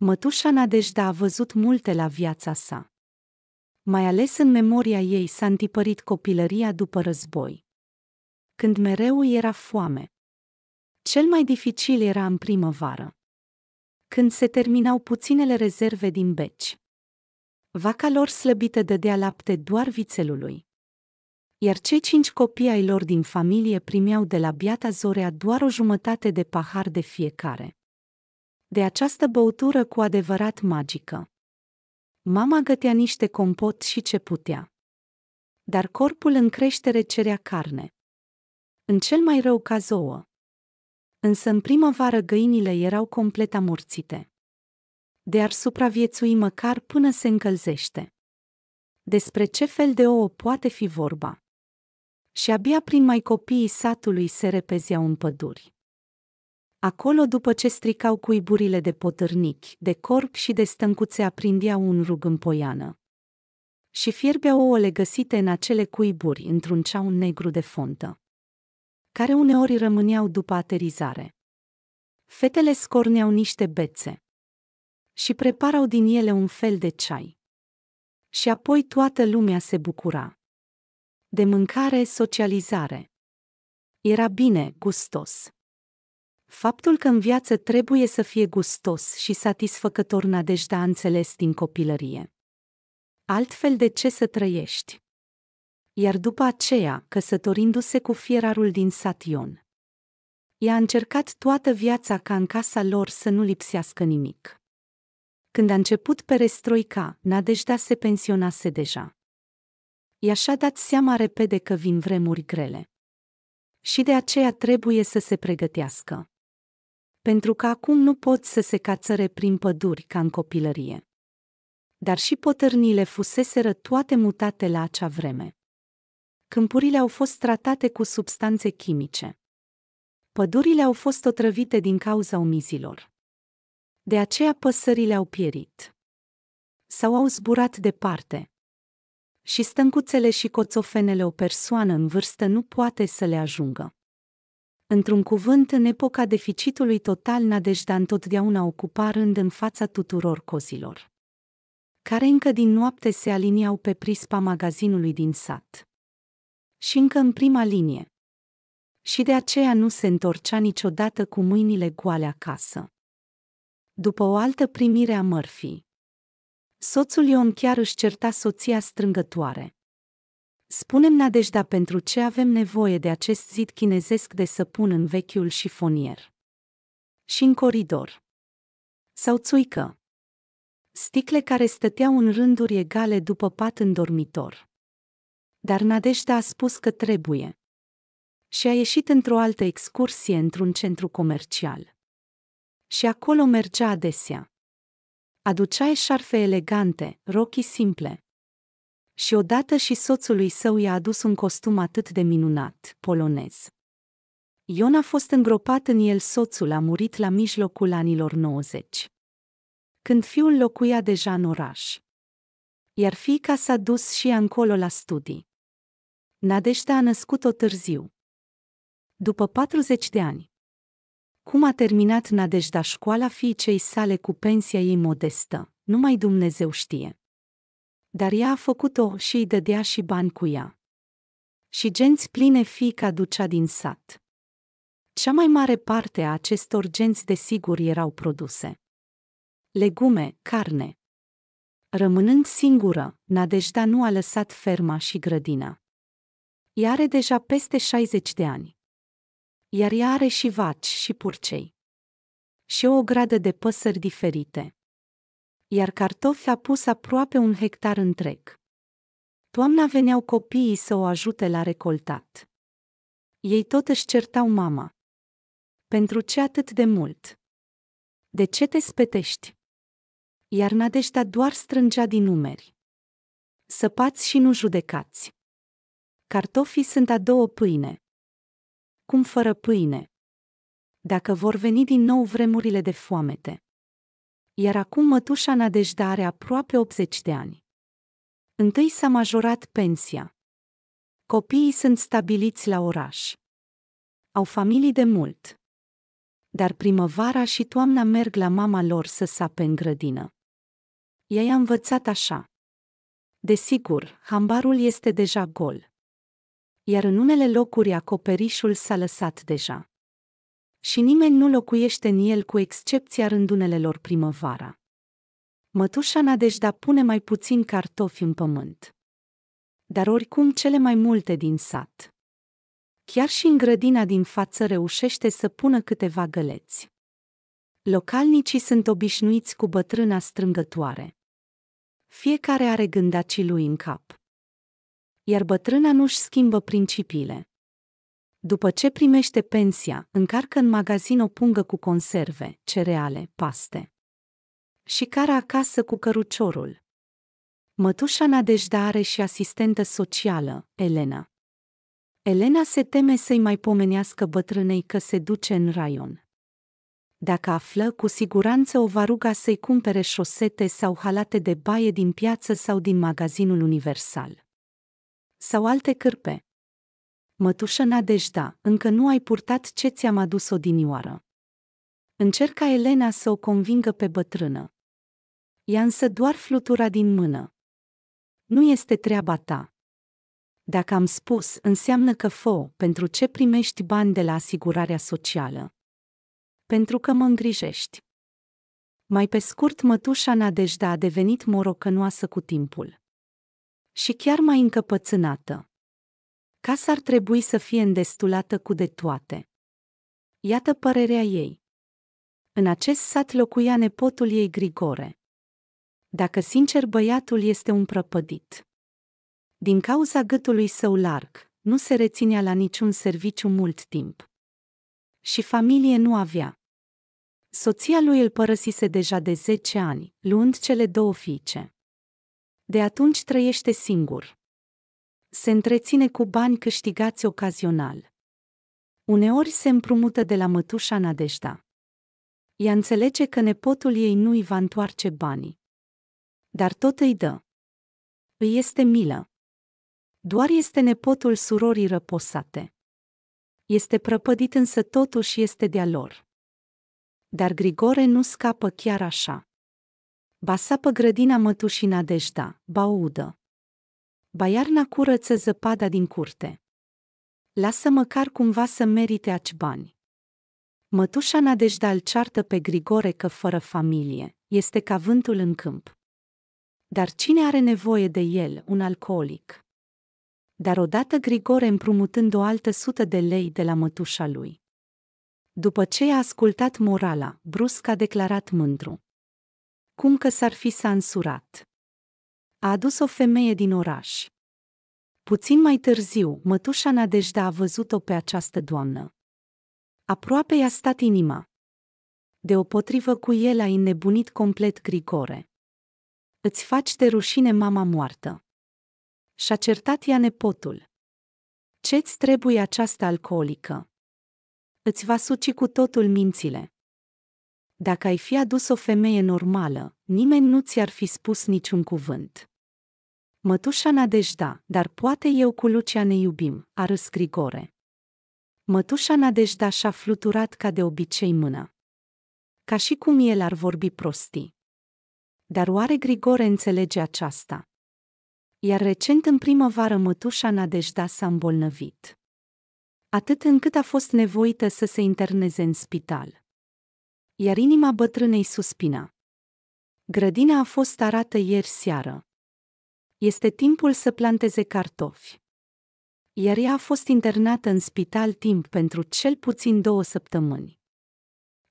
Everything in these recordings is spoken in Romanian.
Mătușa Nadejda a văzut multe la viața sa. Mai ales în memoria ei s-a întipărit copilăria după război. Când mereu era foame. Cel mai dificil era în primăvară. Când se terminau puținele rezerve din beci. Vaca lor slăbită dădea lapte doar vițelului. Iar cei cinci copii ai lor din familie primeau de la biata Zorea doar o jumătate de pahar de fiecare de această băutură cu adevărat magică. Mama gătea niște compot și ce putea. Dar corpul în creștere cerea carne. În cel mai rău caz ouă. Însă în primăvară găinile erau complet amorțite. De ar supraviețui măcar până se încălzește. Despre ce fel de ouă poate fi vorba? Și abia prin mai copiii satului se repezeau în păduri. Acolo după ce stricau cuiburile de potârnici, de corp și de stâncuțe aprindeau un rug în poiană. Și fierbeau ouăle găsite în acele cuiburi într-un ceaun negru de fontă, care uneori rămâneau după aterizare. Fetele scorneau niște bețe și preparau din ele un fel de ceai. Și apoi toată lumea se bucura. De mâncare, socializare. Era bine, gustos. Faptul că în viață trebuie să fie gustos și satisfăcător deja înțeles din copilărie. Altfel de ce să trăiești? Iar după aceea, căsătorindu-se cu fierarul din Sation. Ea a încercat toată viața ca în casa lor să nu lipsească nimic. Când a început perestroica, Nadejda se pensionase deja. Ea și-a dat seama repede că vin vremuri grele și de aceea trebuie să se pregătească pentru că acum nu pot să se cațăre prin păduri ca în copilărie. Dar și potârnile fuseseră toate mutate la acea vreme. Câmpurile au fost tratate cu substanțe chimice. Pădurile au fost otrăvite din cauza omizilor. De aceea păsările au pierit. Sau au zburat departe. Și stâncuțele și coțofenele o persoană în vârstă nu poate să le ajungă într-un cuvânt, în epoca deficitului total, Nadejda întotdeauna ocupa rând în fața tuturor cozilor, care încă din noapte se aliniau pe prispa magazinului din sat. Și încă în prima linie. Și de aceea nu se întorcea niciodată cu mâinile goale acasă. După o altă primire a mărfii, soțul Ion chiar își certa soția strângătoare Spunem Nadejda pentru ce avem nevoie de acest zid chinezesc de săpun în vechiul șifonier. Și în coridor. Sau țuică. Sticle care stăteau în rânduri egale după pat în dormitor. Dar Nadejda a spus că trebuie. Și a ieșit într-o altă excursie într-un centru comercial. Și acolo mergea adesea. Aducea eșarfe elegante, rochii simple, și odată și soțului său i-a adus un costum atât de minunat, polonez. Ion a fost îngropat în el, soțul a murit la mijlocul anilor 90. Când fiul locuia deja în oraș. Iar fiica s-a dus și încolo la studii. Nadejda a născut-o târziu. După 40 de ani. Cum a terminat Nadejda școala fiicei sale cu pensia ei modestă, numai Dumnezeu știe dar ea a făcut-o și îi dădea și bani cu ea. Și genți pline fiica ducea din sat. Cea mai mare parte a acestor genți desigur erau produse. Legume, carne. Rămânând singură, Nadejda nu a lăsat ferma și grădina. Ea are deja peste 60 de ani. Iar ea are și vaci și purcei. Și o gradă de păsări diferite iar cartofi a pus aproape un hectar întreg. Toamna veneau copiii să o ajute la recoltat. Ei tot își certau mama. Pentru ce atât de mult? De ce te spetești? Iar nadejdea doar strângea din numeri. Săpați și nu judecați. Cartofii sunt a două pâine. Cum fără pâine? Dacă vor veni din nou vremurile de foamete iar acum mătușa Nadejda are aproape 80 de ani. Întâi s-a majorat pensia. Copiii sunt stabiliți la oraș. Au familii de mult. Dar primăvara și toamna merg la mama lor să sape în grădină. Ea i-a învățat așa. Desigur, hambarul este deja gol. Iar în unele locuri acoperișul s-a lăsat deja și nimeni nu locuiește în el cu excepția rândunelelor primăvara. Mătușa Nadejda pune mai puțin cartofi în pământ. Dar oricum cele mai multe din sat. Chiar și în grădina din față reușește să pună câteva găleți. Localnicii sunt obișnuiți cu bătrâna strângătoare. Fiecare are gândacii lui în cap. Iar bătrâna nu-și schimbă principiile. După ce primește pensia, încarcă în magazin o pungă cu conserve, cereale, paste. Și cara acasă cu căruciorul. Mătușa Nadejda are și asistentă socială, Elena. Elena se teme să-i mai pomenească bătrânei că se duce în raion. Dacă află, cu siguranță o va ruga să-i cumpere șosete sau halate de baie din piață sau din magazinul universal. Sau alte cârpe mătușă Nadejda, încă nu ai purtat ce ți-am adus odinioară. Încerca Elena să o convingă pe bătrână. Ea însă doar flutura din mână. Nu este treaba ta. Dacă am spus, înseamnă că fo, pentru ce primești bani de la asigurarea socială. Pentru că mă îngrijești. Mai pe scurt, mătușa Nadejda a devenit morocănoasă cu timpul. Și chiar mai încăpățânată Casa ar trebui să fie îndestulată cu de toate. Iată părerea ei. În acest sat locuia nepotul ei Grigore. Dacă sincer băiatul este un prăpădit. Din cauza gâtului său larg, nu se reținea la niciun serviciu mult timp. Și familie nu avea. Soția lui îl părăsise deja de 10 ani, luând cele două fiice. De atunci trăiește singur se întreține cu bani câștigați ocazional. Uneori se împrumută de la mătușa Nadeșta. Ea înțelege că nepotul ei nu îi va întoarce banii. Dar tot îi dă. Îi este milă. Doar este nepotul surorii răposate. Este prăpădit însă totuși este de-a lor. Dar Grigore nu scapă chiar așa. Ba sapă grădina mătușii Nadejda, ba udă. Baiarna curăță zăpada din curte. Lasă măcar cumva să merite aci bani. Mătușa Nadejda îl ceartă pe Grigore că fără familie este ca vântul în câmp. Dar cine are nevoie de el, un alcoolic? Dar odată Grigore împrumutând o altă sută de lei de la mătușa lui. După ce a ascultat morala, brusc a declarat mândru. Cum că s-ar fi sansurat a adus o femeie din oraș. Puțin mai târziu, mătușa Nadejda a văzut-o pe această doamnă. Aproape i-a stat inima. Deopotrivă cu el a înnebunit complet Grigore. Îți faci de rușine mama moartă. Și-a certat ea nepotul. Ce-ți trebuie această alcoolică? Îți va suci cu totul mințile. Dacă ai fi adus o femeie normală, nimeni nu ți-ar fi spus niciun cuvânt. Mătușa Nadejda, dar poate eu cu Lucia ne iubim, a râs Grigore. Mătușa Nadejda și-a fluturat ca de obicei mâna. Ca și cum el ar vorbi prostii. Dar oare Grigore înțelege aceasta? Iar recent în primăvară mătușa Nadejda s-a îmbolnăvit. Atât încât a fost nevoită să se interneze în spital. Iar inima bătrânei suspina. Grădina a fost arată ieri seară, este timpul să planteze cartofi. Iar ea a fost internată în spital timp pentru cel puțin două săptămâni.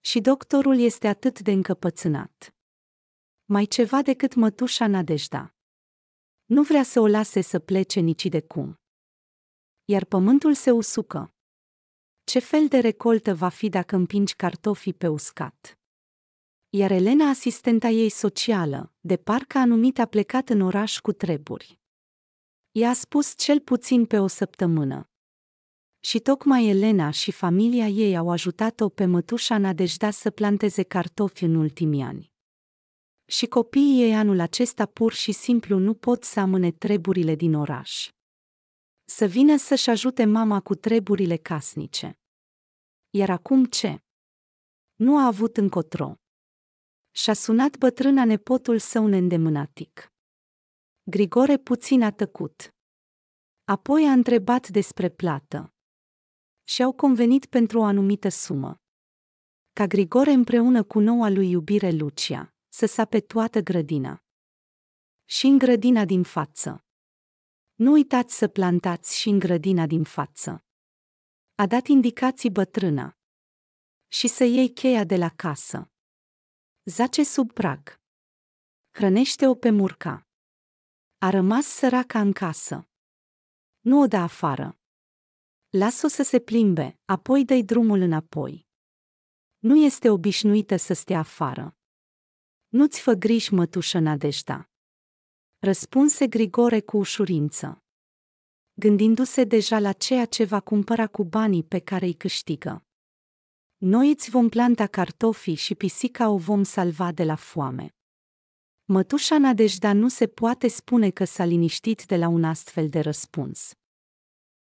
Și doctorul este atât de încăpățânat. Mai ceva decât mătușa Nadejda. Nu vrea să o lase să plece nici de cum. Iar pământul se usucă. Ce fel de recoltă va fi dacă împingi cartofii pe uscat? iar Elena, asistenta ei socială, de parcă anumit a plecat în oraș cu treburi. I-a spus cel puțin pe o săptămână. Și tocmai Elena și familia ei au ajutat-o pe mătușa Nadejda să planteze cartofi în ultimii ani. Și copiii ei anul acesta pur și simplu nu pot să amâne treburile din oraș. Să vină să-și ajute mama cu treburile casnice. Iar acum ce? Nu a avut încotro și-a sunat bătrâna nepotul său neîndemânatic. Grigore puțin a tăcut. Apoi a întrebat despre plată. Și-au convenit pentru o anumită sumă. Ca Grigore împreună cu noua lui iubire Lucia, să sape toată grădina. Și în grădina din față. Nu uitați să plantați și în grădina din față. A dat indicații bătrâna. Și să iei cheia de la casă. Zace sub prag. Hrănește-o pe murca. A rămas săraca în casă. Nu o da afară. Las-o să se plimbe, apoi dă drumul înapoi. Nu este obișnuită să stea afară. Nu-ți fă griji, mătușă Nadejda. Răspunse Grigore cu ușurință gândindu-se deja la ceea ce va cumpăra cu banii pe care îi câștigă. Noi îți vom planta cartofii și pisica o vom salva de la foame. Mătușa Nadejda nu se poate spune că s-a liniștit de la un astfel de răspuns.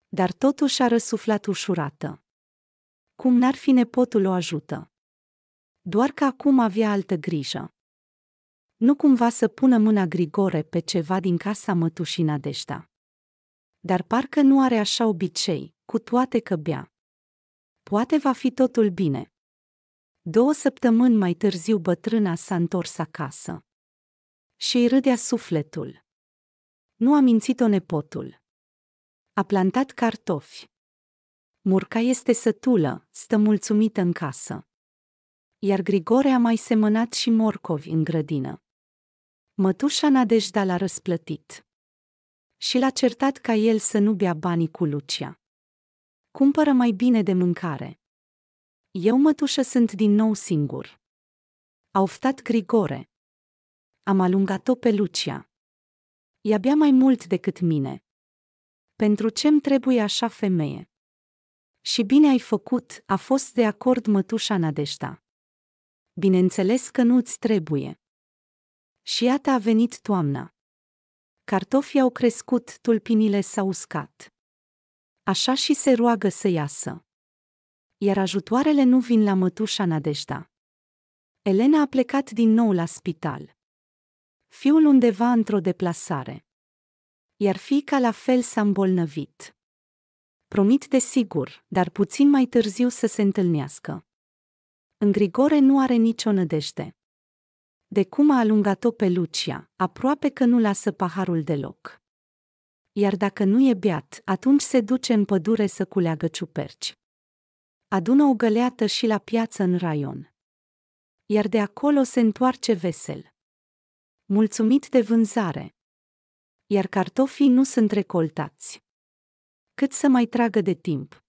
Dar totuși a răsuflat ușurată. Cum n-ar fi nepotul o ajută. Doar că acum avea altă grijă. Nu cumva să pună mâna Grigore pe ceva din casa mătușii Nadejda. Dar parcă nu are așa obicei, cu toate că bea poate va fi totul bine. Două săptămâni mai târziu bătrâna s-a întors acasă. Și îi râdea sufletul. Nu a mințit-o nepotul. A plantat cartofi. Murca este sătulă, stă mulțumită în casă. Iar Grigore a mai semănat și morcovi în grădină. Mătușa Nadejda l-a răsplătit. Și l-a certat ca el să nu bea banii cu Lucia cumpără mai bine de mâncare. Eu, mătușă, sunt din nou singur. A oftat Grigore. Am alungat-o pe Lucia. E abia mai mult decât mine. Pentru ce-mi trebuie așa femeie? Și bine ai făcut, a fost de acord mătușa Nadeșta. Bineînțeles că nu-ți trebuie. Și iată a venit toamna. Cartofii au crescut, tulpinile s-au uscat așa și se roagă să iasă. Iar ajutoarele nu vin la mătușa Nadejda. Elena a plecat din nou la spital. Fiul undeva într-o deplasare. Iar fiica la fel s-a îmbolnăvit. Promit de sigur, dar puțin mai târziu să se întâlnească. În Grigore nu are nicio nădejde. De cum a alungat-o pe Lucia, aproape că nu lasă paharul deloc iar dacă nu e beat, atunci se duce în pădure să culeagă ciuperci. Adună o găleată și la piață în raion. Iar de acolo se întoarce vesel. Mulțumit de vânzare. Iar cartofii nu sunt recoltați. Cât să mai tragă de timp.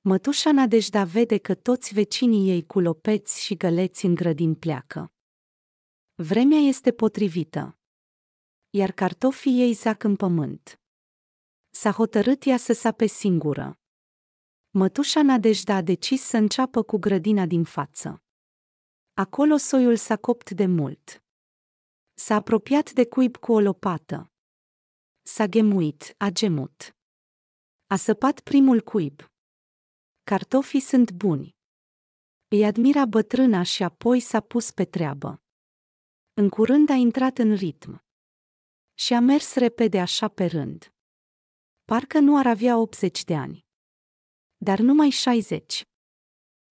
Mătușa Nadejda vede că toți vecinii ei cu lopeți și găleți în grădin pleacă. Vremea este potrivită iar cartofii ei zac în pământ. S-a hotărât ea să sape singură. Mătușa Nadejda a decis să înceapă cu grădina din față. Acolo soiul s-a copt de mult. S-a apropiat de cuib cu o lopată. S-a gemuit, a gemut. A săpat primul cuib. Cartofii sunt buni. Îi admira bătrâna și apoi s-a pus pe treabă. În curând a intrat în ritm. Și a mers repede așa pe rând. Parcă nu ar avea 80 de ani. Dar numai 60.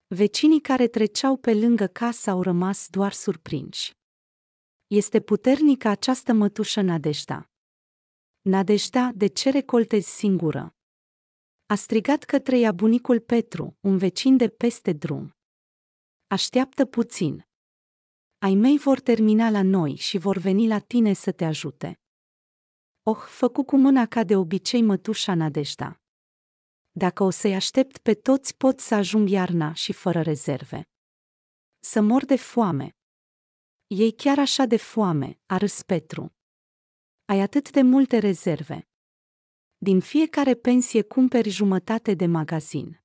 Vecinii care treceau pe lângă casă au rămas doar surprinși. Este puternică această mătușă Nadejda. Nadejda, de ce recoltezi singură? A strigat către ea bunicul Petru, un vecin de peste drum. Așteaptă puțin. Ai mei vor termina la noi și vor veni la tine să te ajute. Oh, făcu cu mâna ca de obicei mătușa Nadejda. Dacă o să-i aștept pe toți, pot să ajung iarna și fără rezerve. Să mor de foame. Ei chiar așa de foame, a râs Petru. Ai atât de multe rezerve. Din fiecare pensie cumperi jumătate de magazin.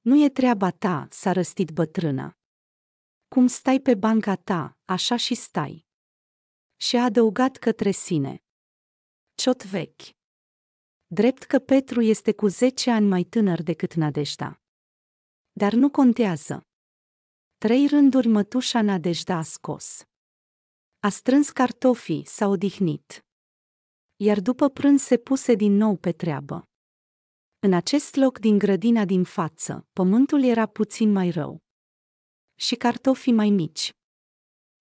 Nu e treaba ta, s-a răstit bătrâna. Cum stai pe banca ta, așa și stai. Și a adăugat către sine, ciot vechi. Drept că Petru este cu 10 ani mai tânăr decât Nadejda. Dar nu contează. Trei rânduri mătușa Nadejda a scos. A strâns cartofii, s-a odihnit. Iar după prânz se puse din nou pe treabă. În acest loc din grădina din față, pământul era puțin mai rău. Și cartofii mai mici.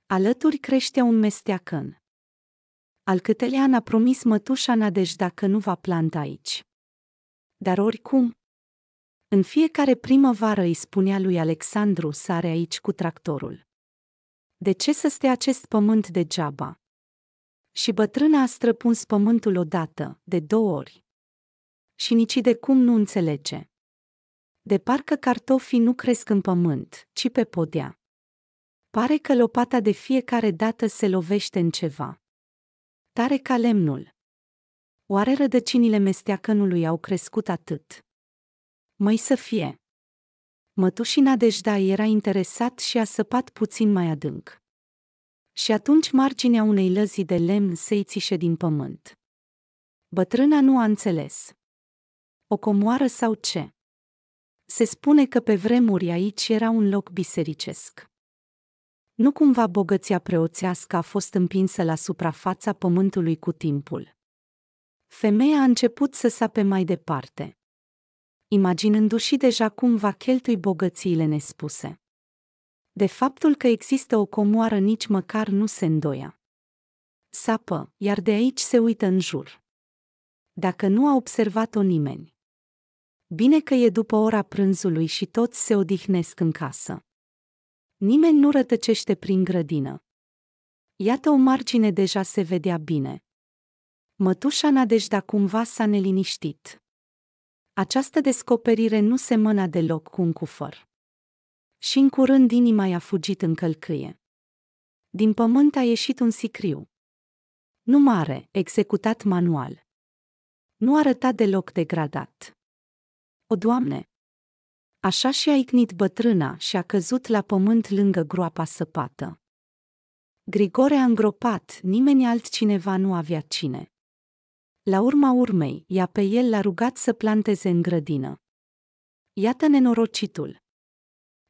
Alături creștea un mesteacăn. Al câtelea n-a promis mătușa Nadejda că nu va planta aici. Dar oricum, în fiecare primăvară îi spunea lui Alexandru să are aici cu tractorul. De ce să stea acest pământ degeaba? Și bătrâna a străpuns pământul odată, de două ori. Și nici de cum nu înțelege. De parcă cartofii nu cresc în pământ, ci pe podea. Pare că lopata de fiecare dată se lovește în ceva tare ca lemnul. Oare rădăcinile mesteacănului au crescut atât? Mai să fie. Mătușina Dejda era interesat și a săpat puțin mai adânc. Și atunci marginea unei lăzi de lemn se ițișe din pământ. Bătrâna nu a înțeles. O comoară sau ce? Se spune că pe vremuri aici era un loc bisericesc. Nu cumva bogăția preoțească a fost împinsă la suprafața pământului cu timpul. Femeia a început să sape mai departe, imaginându-și deja cum va cheltui bogățiile nespuse. De faptul că există o comoară nici măcar nu se îndoia. Sapă, iar de aici se uită în jur. Dacă nu a observat-o nimeni. Bine că e după ora prânzului și toți se odihnesc în casă. Nimeni nu rătăcește prin grădină. Iată o margine deja se vedea bine. Mătușa Nadejda deci cumva s-a neliniștit. Această descoperire nu se mâna deloc cu un cufăr. Și în curând inima i-a fugit în călcâie. Din pământ a ieșit un sicriu. Nu mare, executat manual. Nu arăta deloc degradat. O, Doamne! Așa și-a ignit bătrâna și a căzut la pământ lângă groapa săpată. Grigore a îngropat, nimeni altcineva nu avea cine. La urma urmei, ea pe el l-a rugat să planteze în grădină. Iată nenorocitul.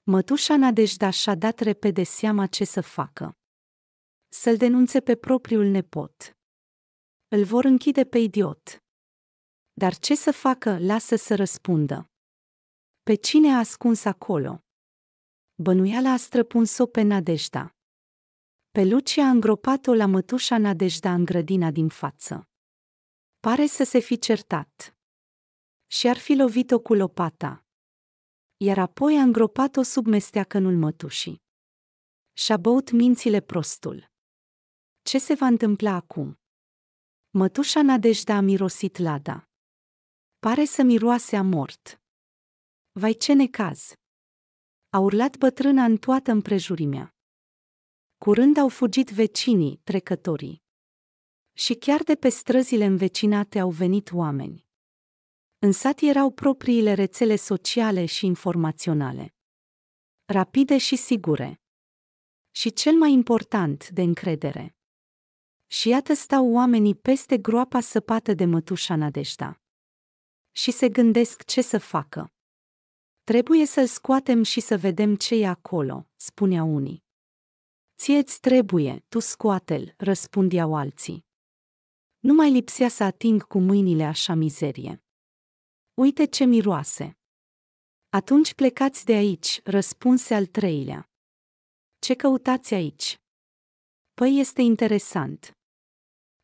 Mătușa Nadejda și-a dat repede seama ce să facă. Să-l denunțe pe propriul nepot. Îl vor închide pe idiot. Dar ce să facă, lasă să răspundă. Pe cine a ascuns acolo? Bănuiala a străpuns-o pe Nadejda. Pelucia a îngropat-o la mătușa Nadejda în grădina din față. Pare să se fi certat. Și ar fi lovit-o cu lopata. Iar apoi a îngropat-o sub mesteacănul mătușii. Și-a băut mințile prostul. Ce se va întâmpla acum? Mătușa Nadejda a mirosit lada. Pare să miroase a mort. Vai ce necaz! A urlat bătrâna în toată împrejurimea. Curând au fugit vecinii, trecătorii. Și chiar de pe străzile învecinate au venit oameni. În sat erau propriile rețele sociale și informaționale. Rapide și sigure. Și cel mai important, de încredere. Și iată stau oamenii peste groapa săpată de mătușa Nadejda. Și se gândesc ce să facă. Trebuie să-l scoatem și să vedem ce e acolo, spunea unii. Ție-ți trebuie, tu scoate-l, răspundeau alții. Nu mai lipsea să ating cu mâinile așa mizerie. Uite ce miroase! Atunci plecați de aici, răspunse al treilea. Ce căutați aici? Păi este interesant.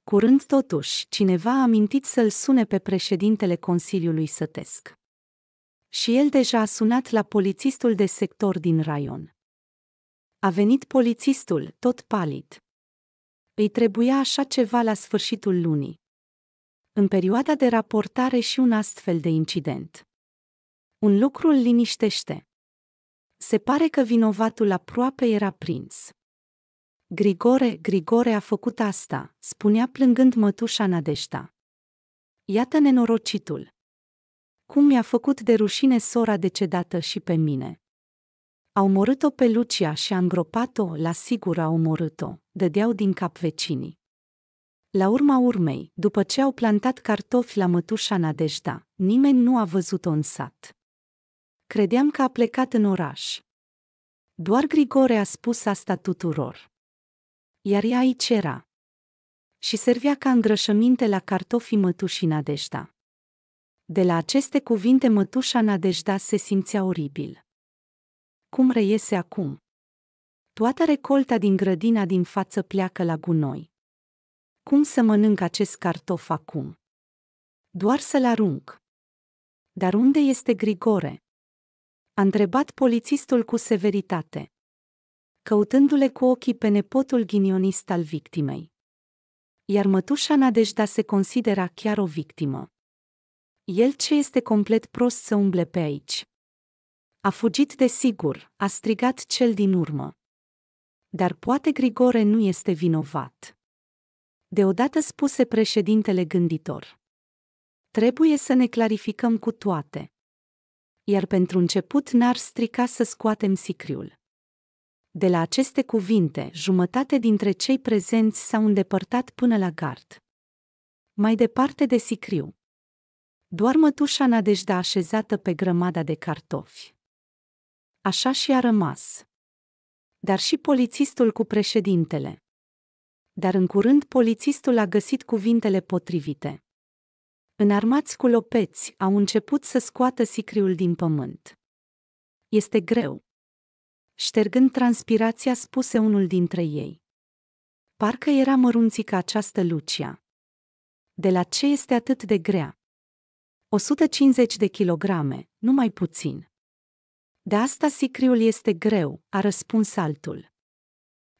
Curând totuși, cineva a amintit să-l sune pe președintele Consiliului Sătesc și el deja a sunat la polițistul de sector din raion. A venit polițistul, tot palid. Îi trebuia așa ceva la sfârșitul lunii. În perioada de raportare și un astfel de incident. Un lucru îl liniștește. Se pare că vinovatul aproape era prins. Grigore, Grigore a făcut asta, spunea plângând mătușa Nadeșta. Iată nenorocitul cum mi-a făcut de rușine sora decedată și pe mine. A omorât-o pe Lucia și a îngropat-o, la sigur a omorât-o, dădeau din cap vecinii. La urma urmei, după ce au plantat cartofi la mătușa Nadejda, nimeni nu a văzut-o în sat. Credeam că a plecat în oraș. Doar Grigore a spus asta tuturor. Iar ea aici era. Și servea ca îngrășăminte la cartofii mătușii Nadejda. De la aceste cuvinte mătușa Nadejda se simțea oribil. Cum reiese acum? Toată recolta din grădina din față pleacă la gunoi. Cum să mănânc acest cartof acum? Doar să-l arunc. Dar unde este Grigore? A întrebat polițistul cu severitate, căutându-le cu ochii pe nepotul ghinionist al victimei. Iar mătușa Nadejda se considera chiar o victimă el ce este complet prost să umble pe aici. A fugit de sigur, a strigat cel din urmă. Dar poate Grigore nu este vinovat. Deodată spuse președintele gânditor. Trebuie să ne clarificăm cu toate. Iar pentru început n-ar strica să scoatem sicriul. De la aceste cuvinte, jumătate dintre cei prezenți s-au îndepărtat până la gard. Mai departe de sicriu, doar mătușa Nadejdea așezată pe grămada de cartofi. Așa și a rămas. Dar și polițistul cu președintele. Dar în curând polițistul a găsit cuvintele potrivite. Înarmați cu lopeți, au început să scoată sicriul din pământ. Este greu. Ștergând transpirația, spuse unul dintre ei. Parcă era mărunțică această Lucia. De la ce este atât de grea? 150 de kilograme, nu mai puțin. De asta sicriul este greu, a răspuns altul.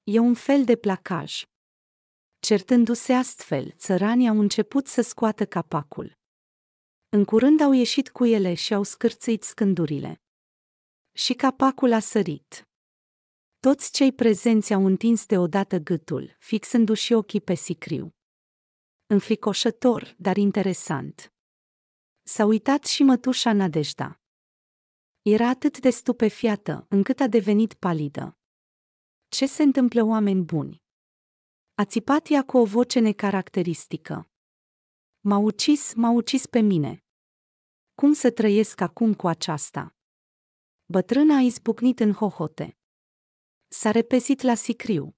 E un fel de placaj. Certându-se astfel, țăranii au început să scoată capacul. În curând au ieșit cu ele și au scârțit scândurile. Și capacul a sărit. Toți cei prezenți au întins deodată gâtul, fixându-și ochii pe sicriu. Înfricoșător, dar interesant. S-a uitat și mătușa Nadejda. Era atât de stupefiată, încât a devenit palidă. Ce se întâmplă, oameni buni? A țipat ea cu o voce necaracteristică. M-a ucis, m-a ucis pe mine. Cum să trăiesc acum cu aceasta? Bătrâna a izbucnit în hohote. S-a repezit la sicriu.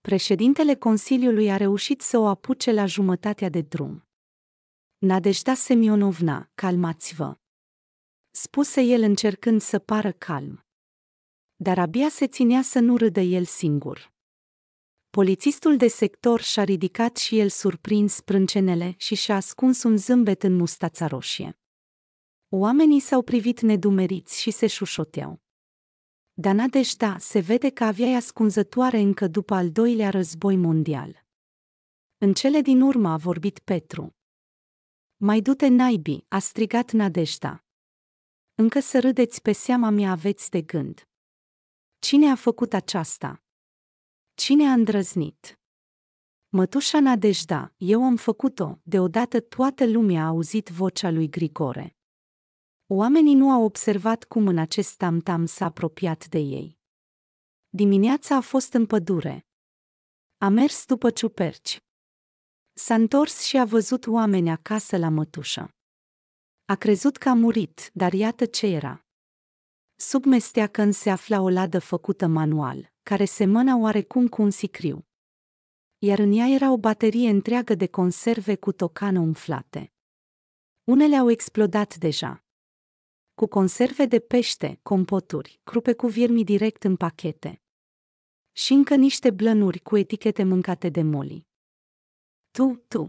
Președintele Consiliului a reușit să o apuce la jumătatea de drum. Nadejda Semionovna, calmați-vă! Spuse el încercând să pară calm. Dar abia se ținea să nu râdă el singur. Polițistul de sector și-a ridicat și el surprins sprâncenele și și-a ascuns un zâmbet în mustața roșie. Oamenii s-au privit nedumeriți și se șușoteau. Dar Nadejda se vede că avea ascunzătoare încă după al doilea război mondial. În cele din urmă a vorbit Petru. Mai du-te naibii, a strigat Nadeșta. Încă să râdeți pe seama mea aveți de gând. Cine a făcut aceasta? Cine a îndrăznit? Mătușa Nadejda, eu am făcut-o, deodată toată lumea a auzit vocea lui Grigore. Oamenii nu au observat cum în acest tamtam s-a apropiat de ei. Dimineața a fost în pădure. A mers după ciuperci. S-a întors și a văzut oameni acasă la mătușă. A crezut că a murit, dar iată ce era. Sub mesteacăn se afla o ladă făcută manual, care semăna oarecum cu un sicriu. Iar în ea era o baterie întreagă de conserve cu tocană umflate. Unele au explodat deja. Cu conserve de pește, compoturi, crupe cu viermi direct în pachete. Și încă niște blănuri cu etichete mâncate de moli. Tu, tu!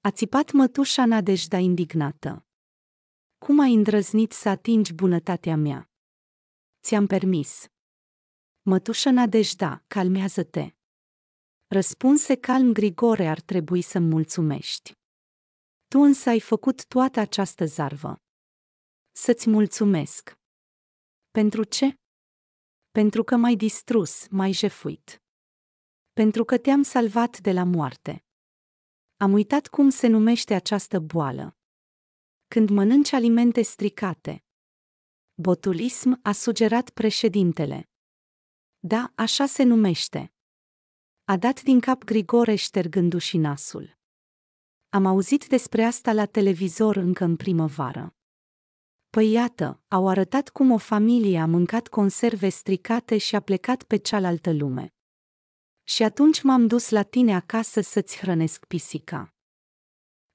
A țipat mătușa Nadejda indignată. Cum ai îndrăznit să atingi bunătatea mea? Ți-am permis. Mătușă Nadejda, calmează-te. Răspunse calm Grigore ar trebui să-mi mulțumești. Tu însă ai făcut toată această zarvă. Să-ți mulțumesc. Pentru ce? Pentru că m-ai distrus, m-ai jefuit. Pentru că te-am salvat de la moarte. Am uitat cum se numește această boală. Când mănânci alimente stricate. Botulism a sugerat președintele. Da, așa se numește. A dat din cap Grigore ștergându-și nasul. Am auzit despre asta la televizor încă în primăvară. Păi iată, au arătat cum o familie a mâncat conserve stricate și a plecat pe cealaltă lume. Și atunci m-am dus la tine acasă să-ți hrănesc pisica.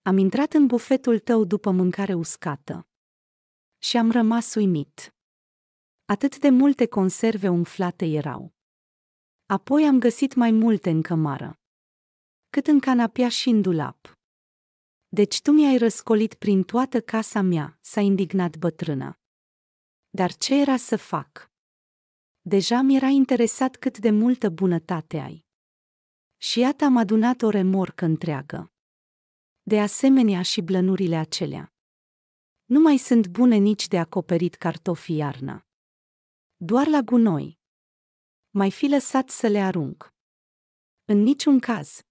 Am intrat în bufetul tău după mâncare uscată. Și am rămas uimit. Atât de multe conserve umflate erau. Apoi am găsit mai multe în cămară. Cât în canapea și în dulap. Deci tu mi-ai răscolit prin toată casa mea, s-a indignat bătrâna. Dar ce era să fac? Deja mi-era interesat cât de multă bunătate ai. Și iată am adunat o remorcă întreagă. De asemenea și blănurile acelea. Nu mai sunt bune nici de acoperit cartofi iarna. Doar la gunoi. Mai fi lăsat să le arunc. În niciun caz.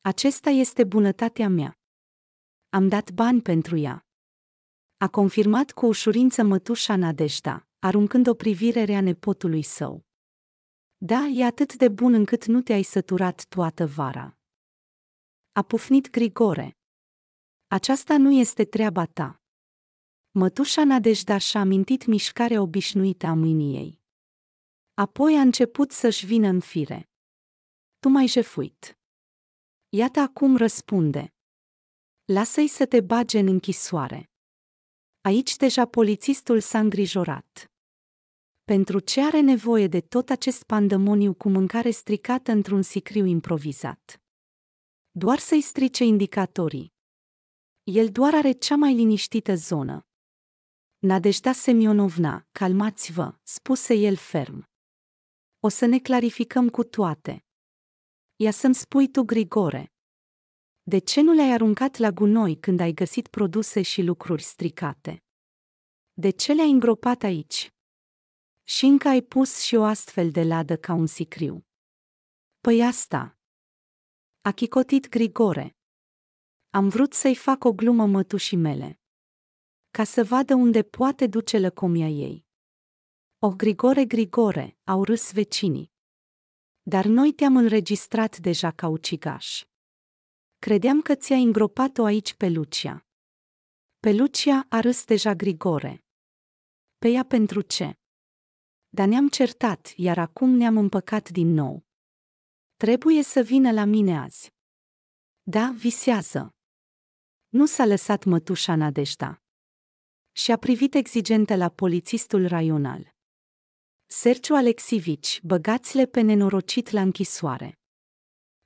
Acesta este bunătatea mea. Am dat bani pentru ea. A confirmat cu ușurință mătușa Nadejda, aruncând o privire rea nepotului său. Da, e atât de bun încât nu te-ai săturat toată vara. A pufnit Grigore. Aceasta nu este treaba ta. Mătușa Nadejda deci și-a amintit mișcarea obișnuită a mâinii ei. Apoi a început să-și vină în fire. Tu mai jefuit. Iată acum răspunde. Lasă-i să te bage în închisoare. Aici deja polițistul s-a îngrijorat pentru ce are nevoie de tot acest pandemoniu cu mâncare stricată într-un sicriu improvizat. Doar să-i strice indicatorii. El doar are cea mai liniștită zonă. Nadejda Semionovna, calmați-vă, spuse el ferm. O să ne clarificăm cu toate. Ia să-mi spui tu, Grigore. De ce nu le-ai aruncat la gunoi când ai găsit produse și lucruri stricate? De ce le-ai îngropat aici? și încă ai pus și o astfel de ladă ca un sicriu. Păi asta. A chicotit Grigore. Am vrut să-i fac o glumă mătușii mele. Ca să vadă unde poate duce lăcomia ei. O Grigore, Grigore, au râs vecinii. Dar noi te-am înregistrat deja ca ucigaș. Credeam că ți-ai îngropat-o aici pe Lucia. Pe Lucia a râs deja Grigore. Pe ea pentru ce? Dar ne-am certat, iar acum ne-am împăcat din nou. Trebuie să vină la mine azi. Da, visează. Nu s-a lăsat mătușa Nadeșta. Și a privit exigentă la polițistul raional. Sergiu Alexivici, băgați-le pe nenorocit la închisoare.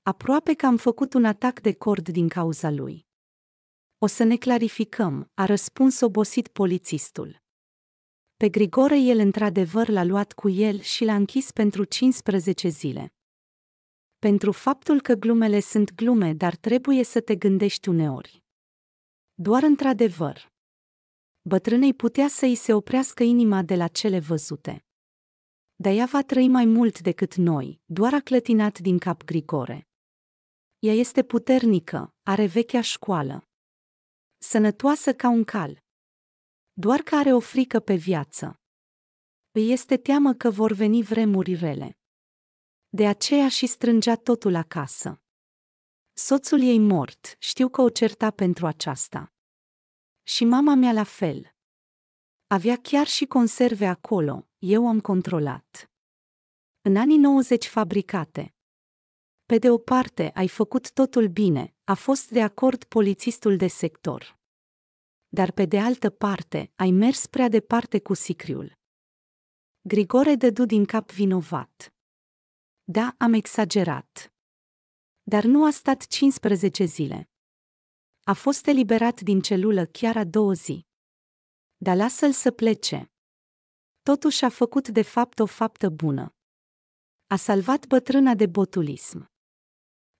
Aproape că am făcut un atac de cord din cauza lui. O să ne clarificăm, a răspuns obosit polițistul. Pe Grigore el într-adevăr l-a luat cu el și l-a închis pentru 15 zile. Pentru faptul că glumele sunt glume, dar trebuie să te gândești uneori. Doar într-adevăr. Bătrânei putea să îi se oprească inima de la cele văzute. Dar ea va trăi mai mult decât noi, doar a clătinat din cap Grigore. Ea este puternică, are vechea școală. Sănătoasă ca un cal doar că are o frică pe viață. Îi este teamă că vor veni vremuri rele. De aceea și strângea totul acasă. Soțul ei mort, știu că o certa pentru aceasta. Și mama mea la fel. Avea chiar și conserve acolo, eu am controlat. În anii 90 fabricate. Pe de o parte, ai făcut totul bine, a fost de acord polițistul de sector dar pe de altă parte, ai mers prea departe cu sicriul. Grigore dădu din cap vinovat. Da, am exagerat. Dar nu a stat 15 zile. A fost eliberat din celulă chiar a două zi. Dar lasă-l să plece. Totuși a făcut de fapt o faptă bună. A salvat bătrâna de botulism.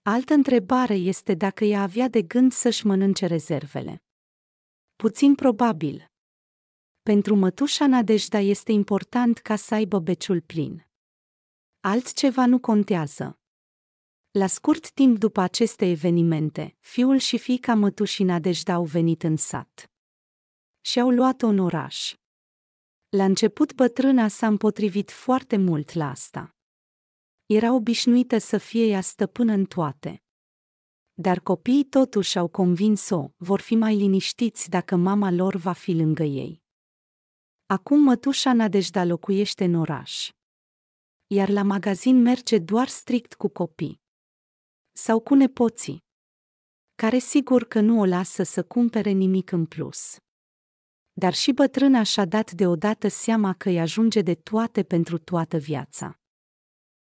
Altă întrebare este dacă ea avea de gând să-și mănânce rezervele puțin probabil. Pentru mătușa Nadejda este important ca să aibă beciul plin. Altceva nu contează. La scurt timp după aceste evenimente, fiul și fiica mătușii Nadejda au venit în sat. Și au luat-o în oraș. La început bătrâna s-a împotrivit foarte mult la asta. Era obișnuită să fie ea stăpână în toate. Dar copiii totuși au convins-o, vor fi mai liniștiți dacă mama lor va fi lângă ei. Acum mătușa Nadejda locuiește în oraș. Iar la magazin merge doar strict cu copii. Sau cu nepoții. Care sigur că nu o lasă să cumpere nimic în plus dar și bătrâna și-a dat deodată seama că îi ajunge de toate pentru toată viața.